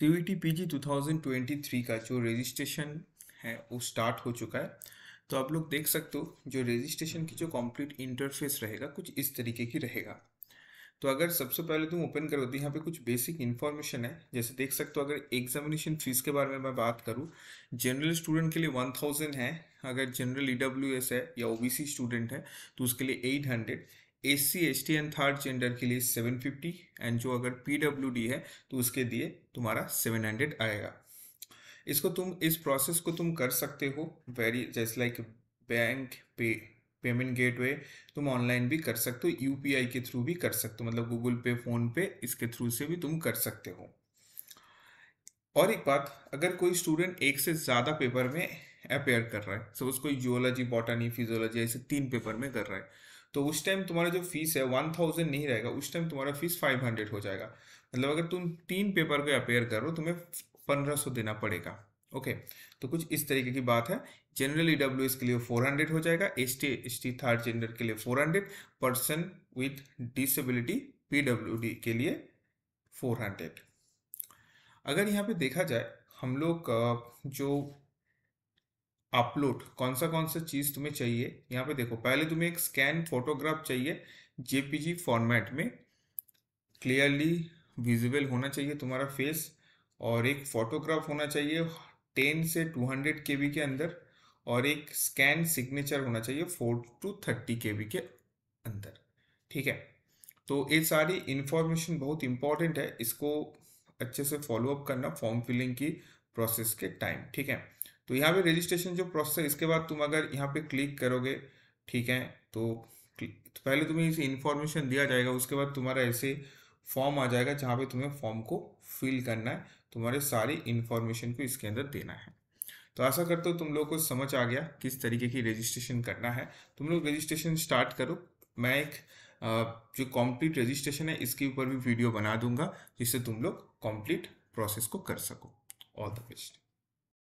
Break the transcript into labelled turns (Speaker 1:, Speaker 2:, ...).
Speaker 1: T V T P G two thousand twenty three का जो registration है वो स्टार्ट हो चुका है तो आप लोग देख सकते हो जो रजिस्ट्रेशन की जो कंप्लीट इंटरफेस रहेगा कुछ इस तरीके की रहेगा तो अगर सबसे पहले तुम ओपन करो तो यहाँ पे कुछ बेसिक इन्फॉर्मेशन है जैसे देख सकते हो अगर एग्जामिनेशन फीस के बारे में मैं बात करूँ जनरल स्टूडेंट के लिए वन थाउजेंड है अगर जनरल ई डब्ल्यू एस है या ओ बी सी स्टूडेंट है तो उसके लिए eight hundred S C S T and third gender के लिए 750 एंड जो अगर पी डब्ल्यू डी है तो उसके लिए तुम्हारा 700 आएगा इसको तुम इस प्रोसेस को तुम कर सकते हो वेरी जस्ट लाइक बैंक पे पेमेंट गेटवे तुम ऑनलाइन भी कर सकते हो यूपीआई के थ्रू भी कर सकते हो मतलब गूगल पे फोन पे इसके थ्रू से भी तुम कर सकते हो और एक बात अगर कोई स्टूडेंट एक से ज़्यादा पेपर में अपेयर कर रहा है सपोज कोई जियोलॉजी बॉटनी फिजियोलॉजी ऐसे तीन पेपर में कर रहा है तो उस टाइम तुम्हारा जो फीस है वन थाउजेंड नहीं रहेगा उस टाइम तुम्हारा फीस फाइव हंड्रेड हो जाएगा मतलब अगर तुम तीन पेपर को अपेयर करो तुम्हें पंद्रह सौ देना पड़ेगा ओके तो कुछ इस तरीके की बात है जनरल ईडब्ल्यू के लिए फोर हंड्रेड हो जाएगा S T S T third gender के लिए four hundred person with W PWD के लिए फोर हंड्रेड अगर यहाँ पे देखा जाए हम लोग जो अपलोड कौन सा कौन सा चीज़ तुम्हें चाहिए यहाँ पे देखो पहले तुम्हें एक स्कैन फोटोग्राफ चाहिए जेपीजी फॉर्मेट में क्लियरली विजिबल होना चाहिए तुम्हारा फेस और एक फोटोग्राफ होना चाहिए टेन से टू हंड्रेड के के अंदर और एक स्कैन सिग्नेचर होना चाहिए फोर टू थर्टी के के अंदर ठीक है तो ये सारी इन्फॉर्मेशन बहुत इंपॉर्टेंट है इसको अच्छे से फॉलोअप करना फॉर्म फिलिंग की प्रोसेस के टाइम ठीक है तो यहाँ पे रजिस्ट्रेशन जो प्रोसेस है इसके बाद तुम अगर यहाँ पे क्लिक करोगे ठीक है तो, तो पहले तुम्हें इसे इन्फॉर्मेशन दिया जाएगा उसके बाद तुम्हारा ऐसे फॉर्म आ जाएगा जहाँ पे तुम्हें फॉर्म को फिल करना है तुम्हारे सारी इन्फॉर्मेशन को इसके अंदर देना है तो ऐसा करते हो तुम लोग को समझ आ गया किस तरीके की रजिस्ट्रेशन करना है तुम लोग रजिस्ट्रेशन स्टार्ट करो मैं एक जो कॉम्प्लीट रजिस्ट्रेशन है इसके ऊपर भी वीडियो बना दूंगा जिससे तुम लोग कॉम्प्लीट प्रोसेस को कर सको ऑल द बेस्ट